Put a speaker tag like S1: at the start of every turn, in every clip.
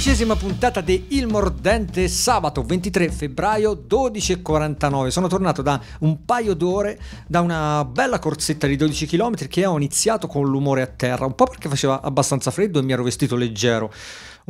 S1: dodicesima puntata di Il Mordente, sabato 23 febbraio 12.49. Sono tornato da un paio d'ore da una bella corsetta di 12 km che ho iniziato con l'umore a terra, un po' perché faceva abbastanza freddo e mi ero vestito leggero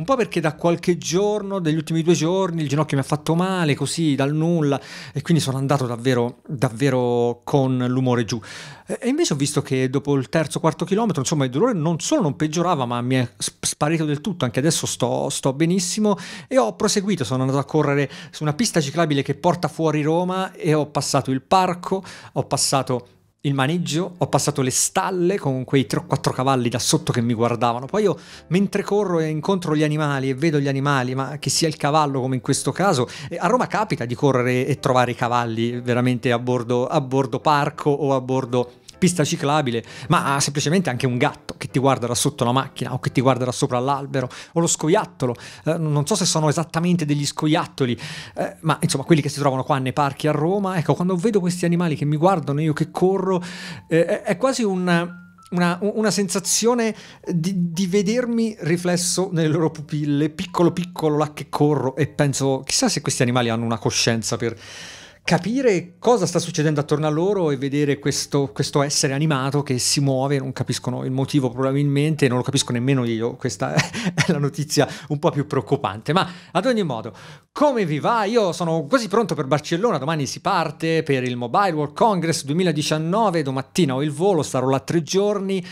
S1: un po' perché da qualche giorno, degli ultimi due giorni, il ginocchio mi ha fatto male così dal nulla e quindi sono andato davvero, davvero con l'umore giù. E invece ho visto che dopo il terzo, quarto chilometro, insomma, il dolore non solo non peggiorava, ma mi è sparito del tutto. Anche adesso sto, sto benissimo e ho proseguito. Sono andato a correre su una pista ciclabile che porta fuori Roma e ho passato il parco, ho passato il maneggio, ho passato le stalle con quei 3-4 cavalli da sotto che mi guardavano. Poi io mentre corro e incontro gli animali e vedo gli animali, ma che sia il cavallo come in questo caso, eh, a Roma capita di correre e trovare i cavalli veramente a bordo, a bordo parco o a bordo pista ciclabile, ma semplicemente anche un gatto che ti guarda da sotto la macchina o che ti guarda da sopra l'albero o lo scoiattolo. Eh, non so se sono esattamente degli scoiattoli, eh, ma insomma quelli che si trovano qua nei parchi a Roma, ecco, quando vedo questi animali che mi guardano io che corro, eh, è quasi un... Una, una, sensazione di, di, vedermi riflesso nelle loro pupille, piccolo piccolo là che corro e penso chissà se questi animali hanno una coscienza per capire cosa sta succedendo attorno a loro e vedere questo, questo, essere animato che si muove, non capiscono il motivo probabilmente, non lo capisco nemmeno io, questa è la notizia un po' più preoccupante, ma ad ogni modo, come vi va? Io sono quasi pronto per Barcellona, domani si parte per il Mobile World Congress 2019, domattina ho il volo, starò là tre giorni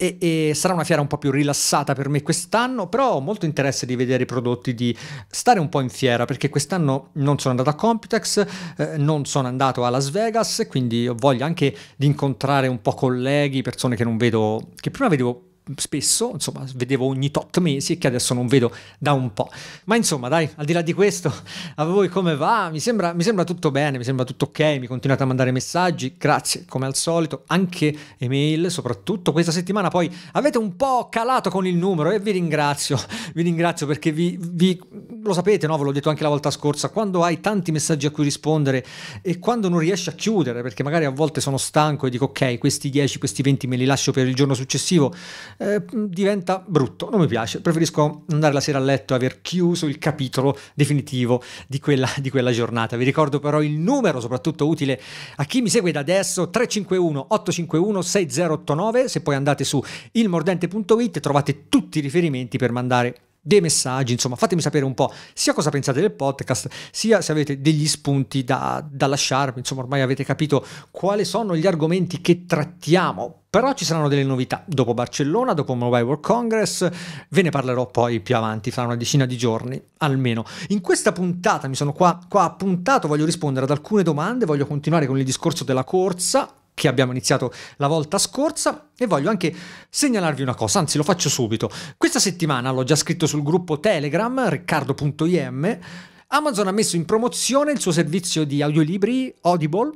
S1: e, e, sarà una fiera un po' più rilassata per me quest'anno, però ho molto interesse di vedere i prodotti, di stare un po' in fiera, perché quest'anno non sono andato a Computex, eh, non sono andato a Las Vegas, quindi ho voglia anche di incontrare un po' colleghi, persone che non vedo, che prima vedevo spesso, insomma, vedevo ogni tot mesi e che adesso non vedo da un po'. Ma insomma, dai, al di là di questo, a voi come va? Mi sembra, mi sembra tutto bene, mi sembra tutto ok, mi continuate a mandare messaggi, grazie come al solito, anche email, soprattutto questa settimana poi avete un po' calato con il numero e vi ringrazio, vi ringrazio perché vi, vi lo sapete, no? ve l'ho detto anche la volta scorsa, quando hai tanti messaggi a cui rispondere e quando non riesci a chiudere, perché magari a volte sono stanco e dico ok, questi 10, questi 20 me li lascio per il giorno successivo, eh, diventa brutto, non mi piace, preferisco andare la sera a letto e aver chiuso il capitolo definitivo di quella, di quella giornata. Vi ricordo però il numero, soprattutto utile a chi mi segue da adesso, 351-851-6089, se poi andate su ilmordente.it trovate tutti i riferimenti per mandare dei messaggi, insomma fatemi sapere un po' sia cosa pensate del podcast, sia se avete degli spunti da, da lasciarmi, insomma ormai avete capito quali sono gli argomenti che trattiamo, però ci saranno delle novità dopo Barcellona, dopo Mobile World Congress, ve ne parlerò poi più avanti, fra una decina di giorni almeno. In questa puntata mi sono qua, qua appuntato, voglio rispondere ad alcune domande, voglio continuare con il discorso della corsa, che abbiamo iniziato la volta scorsa e voglio anche segnalarvi una cosa, anzi lo faccio subito. Questa settimana l'ho già scritto sul gruppo Telegram riccardo.im Amazon ha messo in promozione il suo servizio di audiolibri Audible,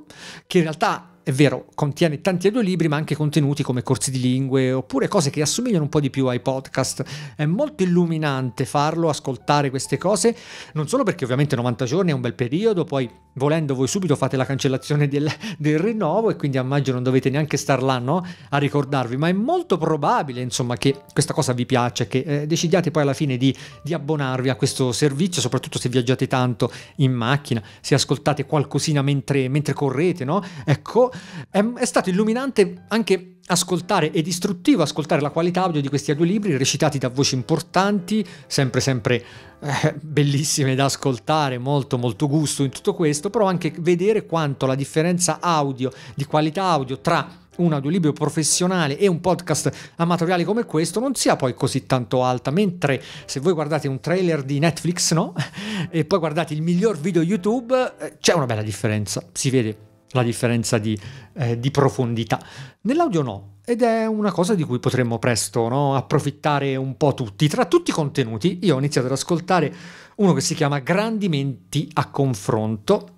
S1: che in realtà è vero, contiene tanti audiolibri, ma anche contenuti come corsi di lingue oppure cose che assomigliano un po' di più ai podcast. È molto illuminante farlo, ascoltare queste cose, non solo perché ovviamente 90 giorni è un bel periodo, poi volendo voi subito fate la cancellazione del, del rinnovo e quindi a maggio non dovete neanche star là no? a ricordarvi, ma è molto probabile insomma che questa cosa vi piaccia, che eh, decidiate poi alla fine di, di abbonarvi a questo servizio, soprattutto se viaggiate tanto in macchina, se ascoltate qualcosina mentre, mentre correte, no? Ecco, è, è stato illuminante anche ascoltare ed istruttivo ascoltare la qualità audio di questi audiolibri recitati da voci importanti, sempre sempre eh, bellissime da ascoltare, molto molto gusto in tutto questo, però anche vedere quanto la differenza audio, di qualità audio tra un audiolibro professionale e un podcast amatoriale come questo non sia poi così tanto alta, mentre se voi guardate un trailer di Netflix, no? e poi guardate il miglior video YouTube, eh, c'è una bella differenza, si vede la differenza di, eh, di profondità. Nell'audio no, ed è una cosa di cui potremmo presto no? approfittare un po' tutti. Tra tutti i contenuti io ho iniziato ad ascoltare uno che si chiama Grandi Menti a confronto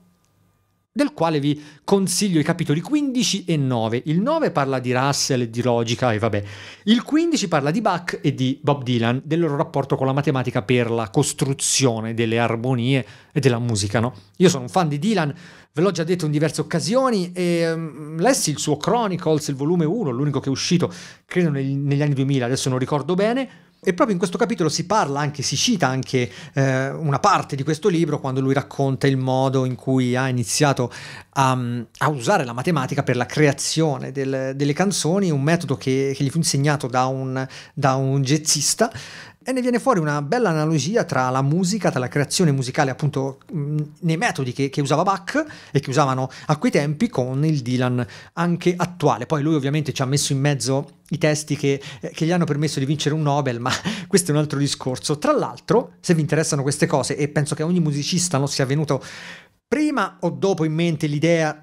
S1: del quale vi consiglio i capitoli 15 e 9. Il 9 parla di Russell e di logica e vabbè. Il 15 parla di Bach e di Bob Dylan, del loro rapporto con la matematica per la costruzione delle armonie e della musica, no? Io sono un fan di Dylan, ve l'ho già detto in diverse occasioni e um, lessi il suo Chronicles, il volume 1, l'unico che è uscito credo nel, negli anni 2000, adesso non ricordo bene e proprio in questo capitolo si parla anche, si cita anche eh, una parte di questo libro quando lui racconta il modo in cui ha iniziato a, mm, a usare la matematica per la creazione del, delle canzoni, un metodo che, che gli fu insegnato da un, da un jazzista e ne viene fuori una bella analogia tra la musica, tra la creazione musicale appunto mh, nei metodi che, che, usava Bach e che usavano a quei tempi con il Dylan anche attuale. Poi lui ovviamente ci ha messo in mezzo i testi che, eh, che gli hanno permesso di vincere un Nobel, ma questo è un altro discorso. Tra l'altro, se vi interessano queste cose, e penso che ogni musicista non sia venuto prima o dopo in mente l'idea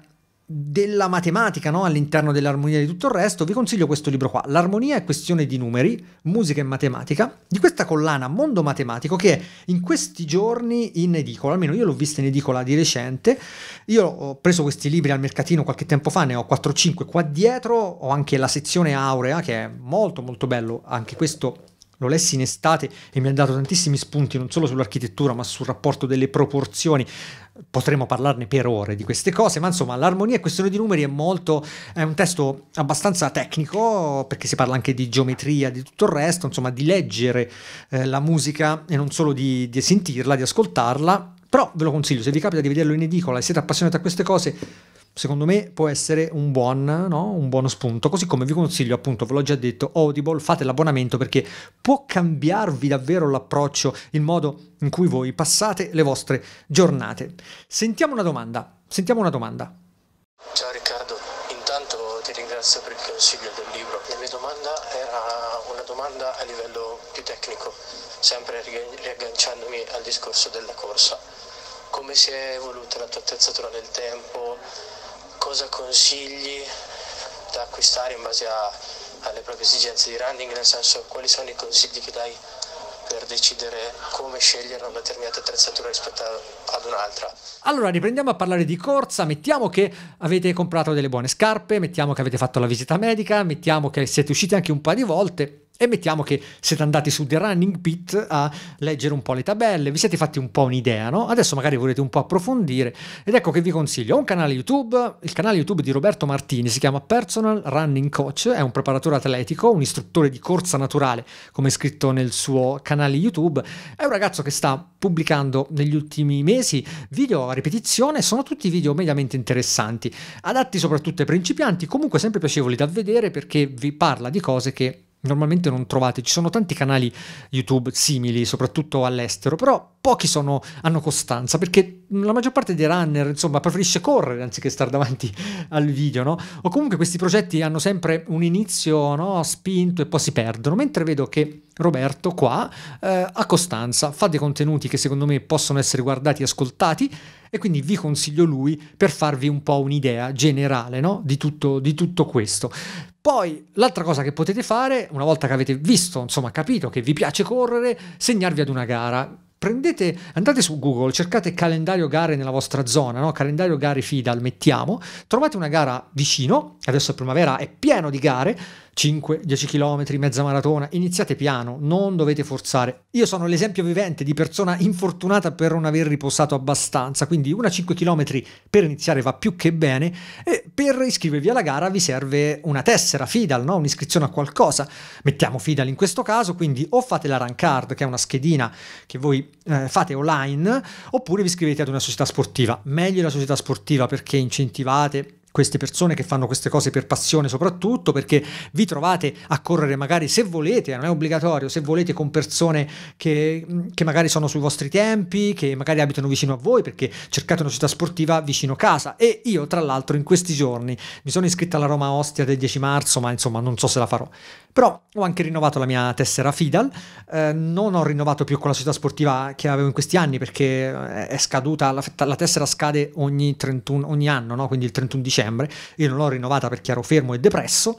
S1: della matematica no? all'interno dell'armonia e di tutto il resto, vi consiglio questo libro qua, L'armonia è questione di numeri, musica e matematica, di questa collana Mondo Matematico che è in questi giorni in edicola, almeno io l'ho vista in edicola di recente, io ho preso questi libri al mercatino qualche tempo fa, ne ho 4-5 qua dietro, ho anche la sezione aurea che è molto molto bello, anche questo l'ho lessi in estate e mi ha dato tantissimi spunti non solo sull'architettura ma sul rapporto delle proporzioni. Potremmo parlarne per ore di queste cose, ma insomma l'armonia e questione di numeri è molto, è un testo abbastanza tecnico perché si parla anche di geometria, di tutto il resto, insomma di leggere eh, la musica e non solo di, di sentirla, di ascoltarla, però ve lo consiglio, se vi capita di vederlo in edicola e siete appassionati a queste cose, secondo me può essere un buon, no? un buono spunto, così come vi consiglio appunto, ve l'ho già detto, Audible, fate l'abbonamento perché può cambiarvi davvero l'approccio, il modo in cui voi passate le vostre giornate. Sentiamo una domanda, sentiamo una domanda. Ciao Riccardo, intanto ti ringrazio per il consiglio del libro. La mia domanda era una domanda a livello più tecnico, sempre riagganciandomi al discorso della corsa. Come si è evoluta la tua attrezzatura nel tempo? cosa consigli da acquistare in base a, alle proprie esigenze di running, nel senso quali sono i consigli che dai per decidere come scegliere una determinata attrezzatura rispetto ad un'altra. Allora riprendiamo a parlare di corsa, mettiamo che avete comprato delle buone scarpe, mettiamo che avete fatto la visita medica, mettiamo che siete usciti anche un paio di volte, e mettiamo che siete andati su The Running Pit a leggere un po' le tabelle, vi siete fatti un po' un'idea, no? Adesso magari volete un po' approfondire ed ecco che vi consiglio ho un canale YouTube, il canale YouTube di Roberto Martini, si chiama Personal Running Coach, è un preparatore atletico, un istruttore di corsa naturale, come scritto nel suo canale YouTube, è un ragazzo che sta pubblicando negli ultimi mesi video a ripetizione, sono tutti video mediamente interessanti, adatti soprattutto ai principianti, comunque sempre piacevoli da vedere perché vi parla di cose che normalmente non trovate. Ci sono tanti canali YouTube simili, soprattutto all'estero, però pochi sono, hanno costanza, perché la maggior parte dei runner, insomma, preferisce correre anziché stare davanti al video, no? O comunque questi progetti hanno sempre un inizio, no, spinto e poi si perdono, mentre vedo che Roberto qua eh, a Costanza, fa dei contenuti che secondo me possono essere guardati e ascoltati e quindi vi consiglio lui per farvi un po' un'idea generale no? di, tutto, di tutto questo. Poi l'altra cosa che potete fare, una volta che avete visto, insomma capito che vi piace correre, segnarvi ad una gara prendete, andate su Google, cercate calendario gare nella vostra zona, no? calendario gare FIDAL, mettiamo, trovate una gara vicino, adesso è primavera, è pieno di gare, 5, 10 km, mezza maratona, iniziate piano, non dovete forzare. Io sono l'esempio vivente di persona infortunata per non aver riposato abbastanza, quindi una 5 km per iniziare va più che bene e per iscrivervi alla gara vi serve una tessera Fidal, no? un'iscrizione a qualcosa. Mettiamo Fidal in questo caso, quindi o fate la run card, che è una schedina che voi eh, fate online, oppure vi iscrivete ad una società sportiva. Meglio la società sportiva perché incentivate queste persone che fanno queste cose per passione soprattutto perché vi trovate a correre magari se volete, eh, non è obbligatorio, se volete con persone che, che, magari sono sui vostri tempi, che magari abitano vicino a voi perché cercate una città sportiva vicino casa e io tra l'altro in questi giorni mi sono iscritta alla Roma Ostia del 10 marzo ma insomma non so se la farò, però ho anche rinnovato la mia tessera Fidal, eh, non ho rinnovato più con la società sportiva che avevo in questi anni perché eh, è scaduta, la, la tessera scade ogni, 31, ogni anno, no? quindi il 31 dicembre dicembre, io non l'ho rinnovata perché ero fermo e depresso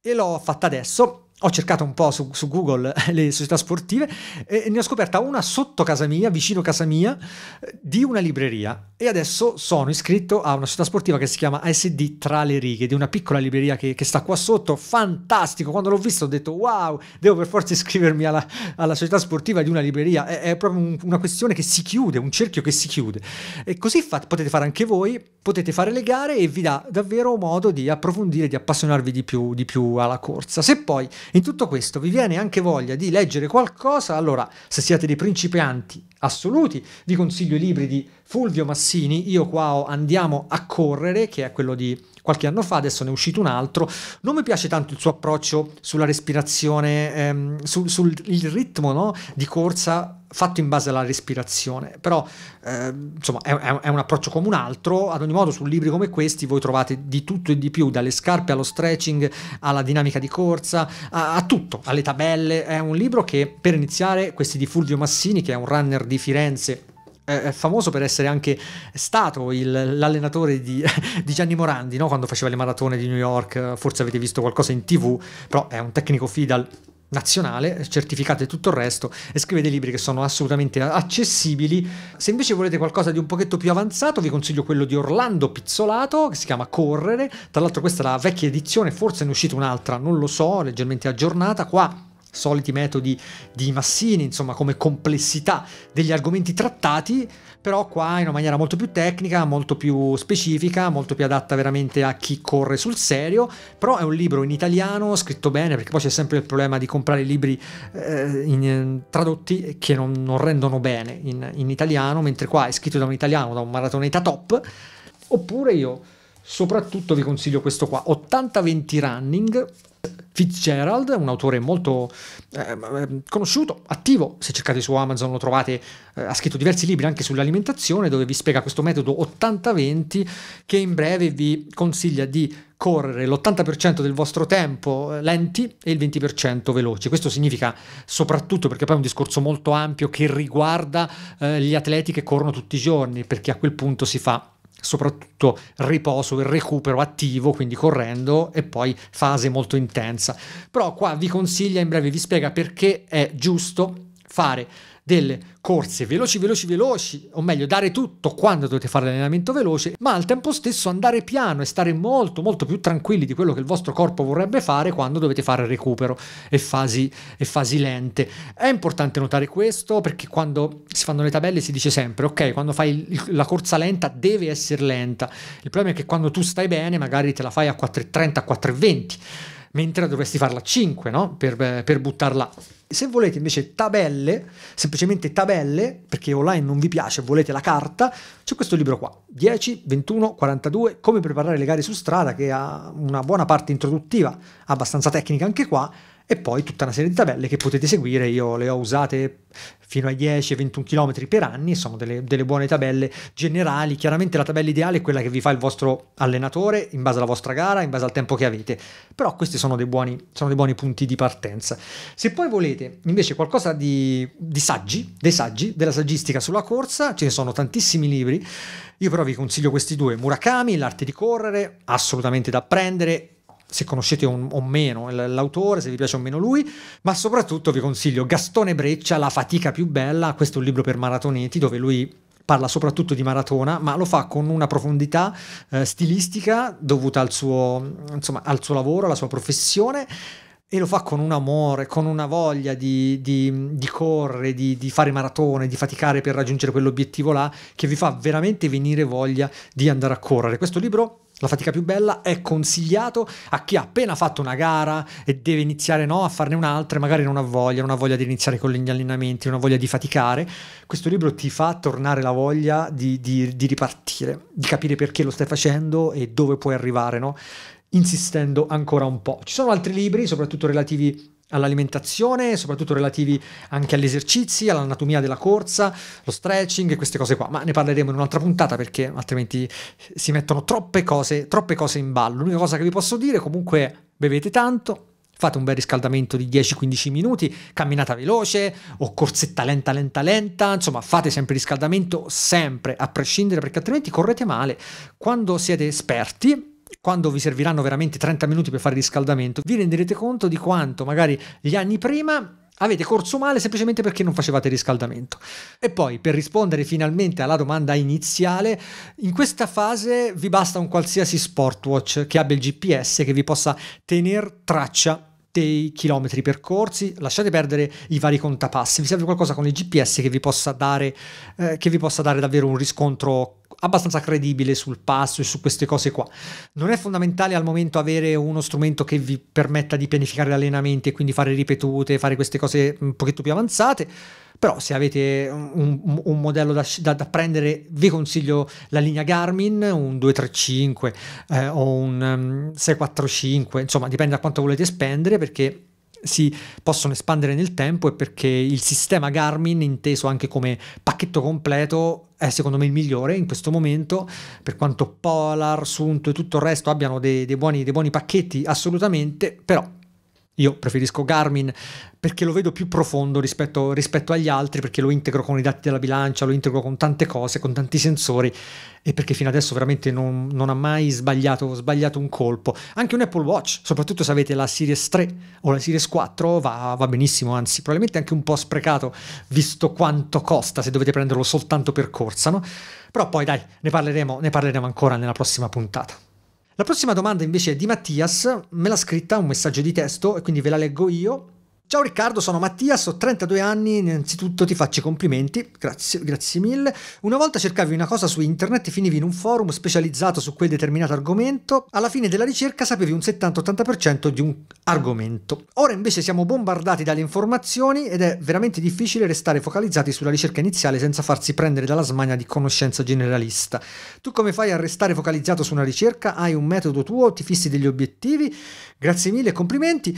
S1: e l'ho fatta adesso ho cercato un po' su, su, Google le società sportive e ne ho scoperta una sotto casa mia, vicino casa mia, di una libreria. E adesso sono iscritto a una società sportiva che si chiama ASD Tra le righe, di una piccola libreria che, che sta qua sotto. Fantastico! Quando l'ho visto ho detto wow, devo per forza iscrivermi alla, alla società sportiva di una libreria. È, è proprio un, una questione che si chiude, un cerchio che si chiude. E così fa, potete fare anche voi, potete fare le gare e vi dà davvero modo di approfondire, di appassionarvi di più, di più alla corsa. Se poi in tutto questo vi viene anche voglia di leggere qualcosa, allora se siete dei principianti assoluti vi consiglio i libri di Fulvio Massini, io qua ho Andiamo a correre, che è quello di qualche anno fa, adesso ne è uscito un altro. Non mi piace tanto il suo approccio sulla respirazione, ehm, sul, sul ritmo no? di corsa fatto in base alla respirazione, però eh, insomma è, è, un approccio come un altro, ad ogni modo su libri come questi voi trovate di tutto e di più, dalle scarpe allo stretching, alla dinamica di corsa, a, a tutto, alle tabelle, è un libro che per iniziare questi di Fulvio Massini, che è un runner di Firenze è famoso per essere anche stato il, l'allenatore di, di, Gianni Morandi no? quando faceva le maratone di New York, forse avete visto qualcosa in tv, però è un tecnico FIDAL nazionale, certificate tutto il resto e scrive dei libri che sono assolutamente accessibili. Se invece volete qualcosa di un pochetto più avanzato, vi consiglio quello di Orlando Pizzolato che si chiama Correre. Tra l'altro questa è la vecchia edizione, forse ne è uscita un'altra, non lo so, leggermente aggiornata. Qua soliti metodi di Massini, insomma come complessità degli argomenti trattati, però qua in una maniera molto più tecnica, molto più specifica, molto più adatta veramente a chi corre sul serio, però è un libro in italiano, scritto bene, perché poi c'è sempre il problema di comprare libri eh, in, eh, tradotti che non, non rendono bene in, in italiano, mentre qua è scritto da un italiano, da un maratoneta top, oppure io soprattutto vi consiglio questo qua, 80-20 Running, Fitzgerald, un autore molto eh, conosciuto, attivo, se cercate su Amazon lo trovate, eh, ha scritto diversi libri anche sull'alimentazione dove vi spiega questo metodo 80-20 che in breve vi consiglia di correre l'80% del vostro tempo eh, lenti e il 20% veloci. Questo significa soprattutto perché poi è un discorso molto ampio che riguarda eh, gli atleti che corrono tutti i giorni, perché a quel punto si fa soprattutto riposo e recupero attivo, quindi correndo e poi fase molto intensa. Però qua vi consiglia, in breve vi spiega perché è giusto fare delle corse veloci, veloci, veloci, o meglio, dare tutto quando dovete fare l'allenamento veloce, ma al tempo stesso andare piano e stare molto, molto più tranquilli di quello che il vostro corpo vorrebbe fare quando dovete fare recupero e fasi, e fasi lente. È importante notare questo perché quando si fanno le tabelle si dice sempre, ok, quando fai la corsa lenta deve essere lenta. Il problema è che quando tu stai bene magari te la fai a 4.30, a 4.20 mentre dovresti farla a 5 no? per, eh, per buttarla. Se volete invece tabelle, semplicemente tabelle, perché online non vi piace, volete la carta, c'è questo libro qua, 10, 21, 42, come preparare le gare su strada, che ha una buona parte introduttiva, abbastanza tecnica anche qua, e poi tutta una serie di tabelle che potete seguire, io le ho usate fino a 10-21 km per anni, sono delle, delle, buone tabelle generali, chiaramente la tabella ideale è quella che vi fa il vostro allenatore in base alla vostra gara, in base al tempo che avete, però questi sono dei buoni, sono dei buoni punti di partenza. Se poi volete invece qualcosa di, di saggi, dei saggi, della saggistica sulla corsa, ce ne sono tantissimi libri, io però vi consiglio questi due, Murakami, l'arte di correre, assolutamente da apprendere, se conoscete un, o meno l'autore, se vi piace o meno lui, ma soprattutto vi consiglio Gastone Breccia, La fatica più bella, questo è un libro per maratoneti dove lui parla soprattutto di maratona, ma lo fa con una profondità eh, stilistica dovuta al suo, insomma, al suo lavoro, alla sua professione e lo fa con un amore, con una voglia di, di, di correre, di, di, fare maratone, di faticare per raggiungere quell'obiettivo là, che vi fa veramente venire voglia di andare a correre. Questo libro la fatica più bella è consigliato a chi ha appena fatto una gara e deve iniziare no, a farne un'altra e magari non ha voglia, non ha voglia di iniziare con gli allenamenti, non ha voglia di faticare. Questo libro ti fa tornare la voglia di, di, di ripartire, di capire perché lo stai facendo e dove puoi arrivare, no? insistendo ancora un po'. Ci sono altri libri, soprattutto relativi all'alimentazione, soprattutto relativi anche agli esercizi, all'anatomia della corsa, lo stretching e queste cose qua, ma ne parleremo in un'altra puntata perché altrimenti si mettono troppe cose, troppe cose in ballo. L'unica cosa che vi posso dire comunque bevete tanto, fate un bel riscaldamento di 10-15 minuti, camminata veloce o corsetta lenta lenta lenta, insomma fate sempre riscaldamento sempre a prescindere perché altrimenti correte male. Quando siete esperti quando vi serviranno veramente 30 minuti per fare riscaldamento, vi renderete conto di quanto magari gli anni prima avete corso male semplicemente perché non facevate riscaldamento. E poi, per rispondere finalmente alla domanda iniziale, in questa fase vi basta un qualsiasi sportwatch che abbia il GPS che vi possa tenere traccia dei chilometri percorsi, lasciate perdere i vari contapassi, vi serve qualcosa con il GPS che vi possa dare, eh, che vi possa dare davvero un riscontro abbastanza credibile sul passo e su queste cose qua. Non è fondamentale al momento avere uno strumento che vi permetta di pianificare allenamenti e quindi fare ripetute, fare queste cose un pochetto più avanzate però se avete un, un modello da, da, da, prendere vi consiglio la linea Garmin un 235 eh, o un um, mm, 645 insomma dipende da quanto volete spendere perché si possono espandere nel tempo e perché il sistema Garmin, inteso anche come pacchetto completo, è secondo me il migliore in questo momento, per quanto Polar, Sunto e tutto il resto abbiano dei, dei, buoni, dei buoni pacchetti, assolutamente, però io preferisco Garmin perché lo vedo più profondo rispetto, rispetto, agli altri, perché lo integro con i dati della bilancia, lo integro con tante cose, con tanti sensori e perché fino adesso veramente non, non ha mai sbagliato, sbagliato, un colpo. Anche un Apple Watch, soprattutto se avete la Series 3 o la Series 4, va, va benissimo, anzi probabilmente anche un po' sprecato visto quanto costa se dovete prenderlo soltanto per corsa, no? Però poi dai, ne parleremo, ne parleremo ancora nella prossima puntata. La prossima domanda invece è di Mattias, me l'ha scritta un messaggio di testo e quindi ve la leggo io. Ciao Riccardo, sono Mattias, ho 32 anni, innanzitutto ti faccio i complimenti, grazie, grazie, mille. Una volta cercavi una cosa su internet e finivi in un forum specializzato su quel determinato argomento, alla fine della ricerca sapevi un 70-80% di un argomento. Ora invece siamo bombardati dalle informazioni ed è veramente difficile restare focalizzati sulla ricerca iniziale senza farsi prendere dalla smania di conoscenza generalista. Tu come fai a restare focalizzato su una ricerca? Hai un metodo tuo? Ti fissi degli obiettivi? Grazie mille, complimenti.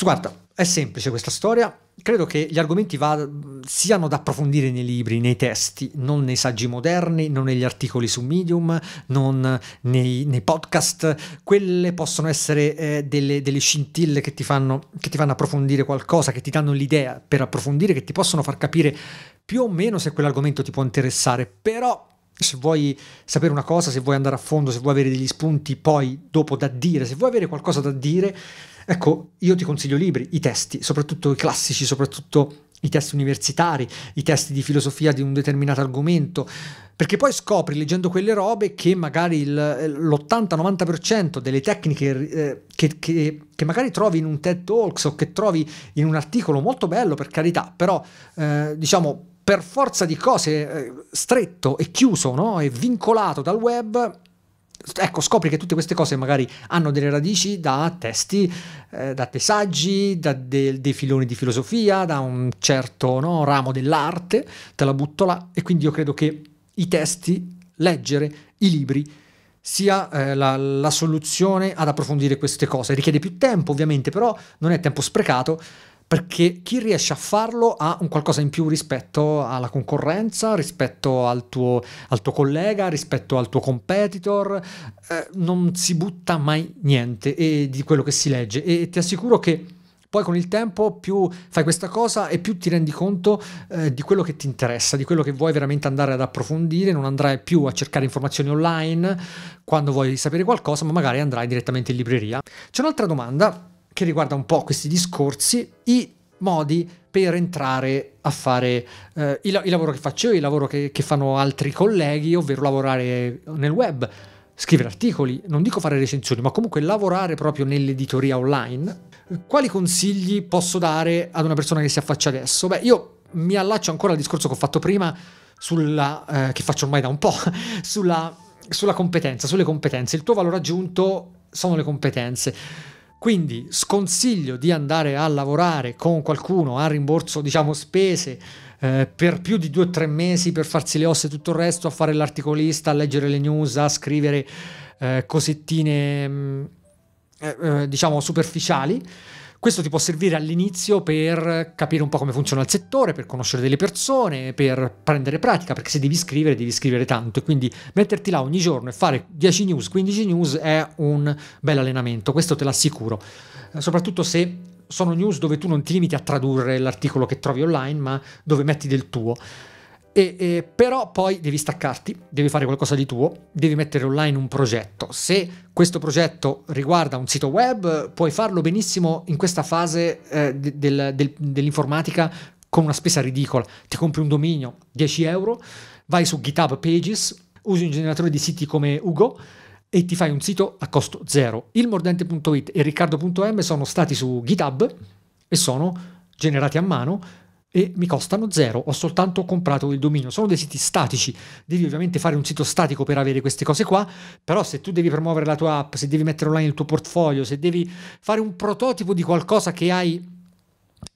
S1: Guarda, è semplice questa storia, credo che gli argomenti va, siano da approfondire nei libri, nei testi, non nei saggi moderni, non negli articoli su Medium, non nei, nei podcast. Quelle possono essere eh, delle, delle, scintille che ti, fanno, che ti fanno approfondire qualcosa, che ti danno l'idea per approfondire, che ti possono far capire più o meno se quell'argomento ti può interessare, però se vuoi sapere una cosa, se vuoi andare a fondo, se vuoi avere degli spunti poi dopo da dire, se vuoi avere qualcosa da dire, Ecco, io ti consiglio libri, i testi, soprattutto i classici, soprattutto i testi universitari, i testi di filosofia di un determinato argomento, perché poi scopri leggendo quelle robe che magari l'80-90% eh, delle tecniche eh, che, che, che, magari trovi in un TED Talks o che trovi in un articolo molto bello, per carità, però eh, diciamo per forza di cose eh, stretto e chiuso no? e vincolato dal web ecco, scopri che tutte queste cose magari hanno delle radici da testi, eh, da dei saggi, da de, dei filoni di filosofia, da un certo no, ramo dell'arte, te la butto là e quindi io credo che i testi, leggere, i libri, sia eh, la, la soluzione ad approfondire queste cose. Richiede più tempo ovviamente, però non è tempo sprecato perché chi riesce a farlo ha un qualcosa in più rispetto alla concorrenza, rispetto al tuo, al tuo collega, rispetto al tuo competitor, eh, non si butta mai niente eh, di quello che si legge e ti assicuro che poi con il tempo più fai questa cosa e più ti rendi conto eh, di quello che ti interessa, di quello che vuoi veramente andare ad approfondire, non andrai più a cercare informazioni online quando vuoi sapere qualcosa, ma magari andrai direttamente in libreria. C'è un'altra domanda che riguarda un po' questi discorsi, i modi per entrare a fare eh, il, il, lavoro che faccio io, il lavoro che, che fanno altri colleghi, ovvero lavorare nel web, scrivere articoli, non dico fare recensioni, ma comunque lavorare proprio nell'editoria online. Quali consigli posso dare ad una persona che si affaccia adesso? Beh, io mi allaccio ancora al discorso che ho fatto prima, sulla, eh, che faccio ormai da un po', sulla, sulla competenza, sulle competenze. Il tuo valore aggiunto sono le competenze quindi sconsiglio di andare a lavorare con qualcuno a rimborso, diciamo, spese eh, per più di due o tre mesi per farsi le ossa e tutto il resto, a fare l'articolista, a leggere le news, a scrivere eh, cosettine, mm, eh, eh, diciamo, superficiali questo ti può servire all'inizio per capire un po' come funziona il settore, per conoscere delle persone, per prendere pratica, perché se devi scrivere, devi scrivere tanto e quindi metterti là ogni giorno e fare 10 news, 15 news è un bel allenamento, questo te l'assicuro, eh, soprattutto se sono news dove tu non ti limiti a tradurre l'articolo che trovi online, ma dove metti del tuo. E, e, però poi devi staccarti, devi fare qualcosa di tuo, devi mettere online un progetto. Se questo progetto riguarda un sito web, puoi farlo benissimo in questa fase eh, del, del, dell'informatica con una spesa ridicola. Ti compri un dominio, 10 euro, vai su GitHub Pages, usi un generatore di siti come Ugo e ti fai un sito a costo zero. Il mordente.it e riccardo.m sono stati su GitHub e sono generati a mano e mi costano zero, ho soltanto comprato il dominio. Sono dei siti statici, devi ovviamente fare un sito statico per avere queste cose qua, però se tu devi promuovere la tua app, se devi mettere online il tuo portfolio, se devi fare un prototipo di qualcosa che hai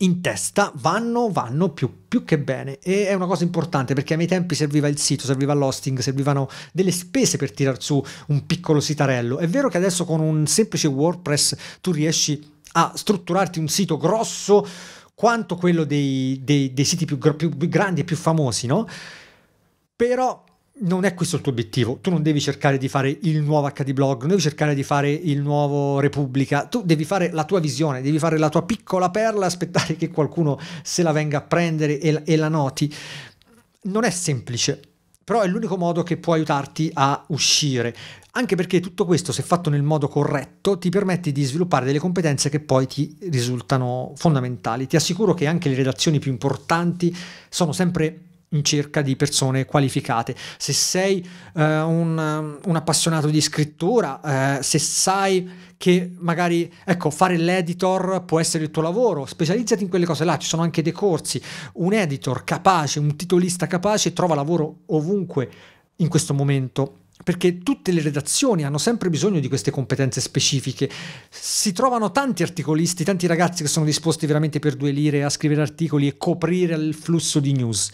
S1: in testa vanno, vanno più, più, che bene e è una cosa importante perché ai miei tempi serviva il sito, serviva l'hosting, servivano delle spese per tirar su un piccolo sitarello. È vero che adesso con un semplice WordPress tu riesci a strutturarti un sito grosso quanto quello dei, dei, dei siti più, più, grandi e più famosi, no? Però non è questo il tuo obiettivo. Tu non devi cercare di fare il nuovo HDblog, non devi cercare di fare il nuovo Repubblica. Tu devi fare la tua visione, devi fare la tua piccola perla, aspettare che qualcuno se la venga a prendere e, e la noti. Non è semplice, però è l'unico modo che può aiutarti a uscire anche perché tutto questo, se fatto nel modo corretto, ti permette di sviluppare delle competenze che poi ti risultano fondamentali. Ti assicuro che anche le redazioni più importanti sono sempre in cerca di persone qualificate. Se sei uh, un, un, appassionato di scrittura, uh, se sai che magari ecco, fare l'editor può essere il tuo lavoro, specializzati in quelle cose là, ci sono anche dei corsi. Un editor capace, un titolista capace trova lavoro ovunque in questo momento perché tutte le redazioni hanno sempre bisogno di queste competenze specifiche. Si trovano tanti articolisti, tanti ragazzi che sono disposti veramente per due lire a scrivere articoli e coprire il flusso di news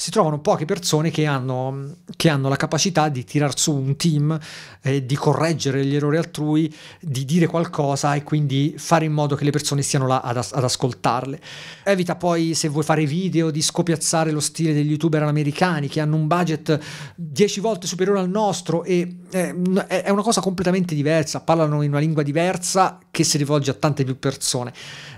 S1: si trovano poche persone che hanno, che hanno la capacità di tirar su un team, eh, di correggere gli errori altrui, di dire qualcosa e quindi fare in modo che le persone siano là ad, as- ad ascoltarle. Evita poi, se vuoi fare video, di scopiazzare lo stile degli youtuber americani che hanno un budget 10 volte superiore al nostro e è una cosa completamente diversa, parlano in una lingua diversa che si rivolge a tante più persone.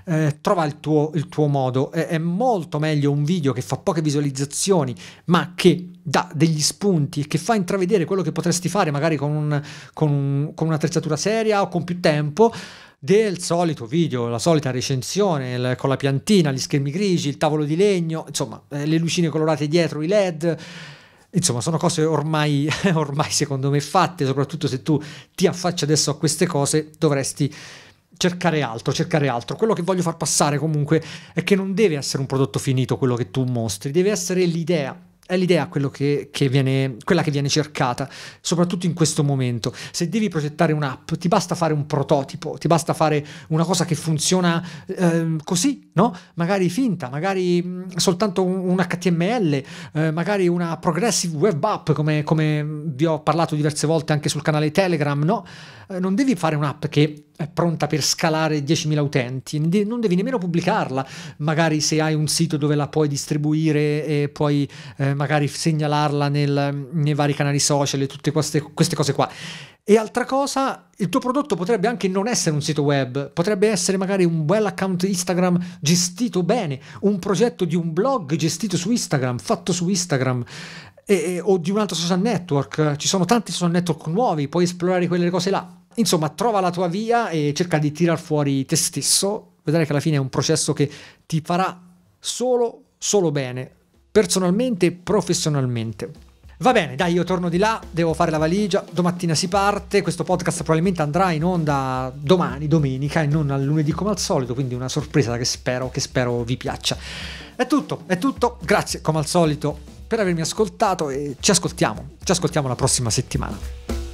S1: Eh, trova il tuo, il tuo modo, è, è molto meglio un video che fa poche visualizzazioni ma che dà degli spunti e che fa intravedere quello che potresti fare magari con, un, con, un, con un'attrezzatura seria o con più tempo del solito video, la solita recensione il, con la piantina, gli schermi grigi, il tavolo di legno, insomma eh, le lucine colorate dietro, i led Insomma, sono cose ormai, ormai secondo me fatte, soprattutto se tu ti affacci adesso a queste cose, dovresti cercare altro, cercare altro. Quello che voglio far passare comunque è che non deve essere un prodotto finito quello che tu mostri, deve essere l'idea è l'idea che, che viene, quella che viene cercata, soprattutto in questo momento. Se devi progettare un'app, ti basta fare un prototipo, ti basta fare una cosa che funziona eh, così, no? Magari finta, magari soltanto un, un HTML, eh, magari una progressive web app, come, come, vi ho parlato diverse volte anche sul canale Telegram, no? Eh, non devi fare un'app che è pronta per scalare 10.000 utenti, non devi nemmeno pubblicarla, magari se hai un sito dove la puoi distribuire e puoi eh, magari segnalarla nel, nei vari canali social e tutte queste, queste cose qua. E altra cosa, il tuo prodotto potrebbe anche non essere un sito web, potrebbe essere magari un bel account Instagram gestito bene, un progetto di un blog gestito su Instagram, fatto su Instagram. E, o di un altro social network, ci sono tanti social network nuovi, puoi esplorare quelle cose là. Insomma, trova la tua via e cerca di tirar fuori te stesso, vedrai che alla fine è un processo che ti farà solo, solo bene personalmente e professionalmente. Va bene, dai, io torno di là, devo fare la valigia, domattina si parte, questo podcast probabilmente andrà in onda domani, domenica, e non al lunedì come al solito, quindi una sorpresa che spero, che spero vi piaccia. È tutto, è tutto, grazie come al solito per avermi ascoltato e ci ascoltiamo, ci ascoltiamo la prossima settimana.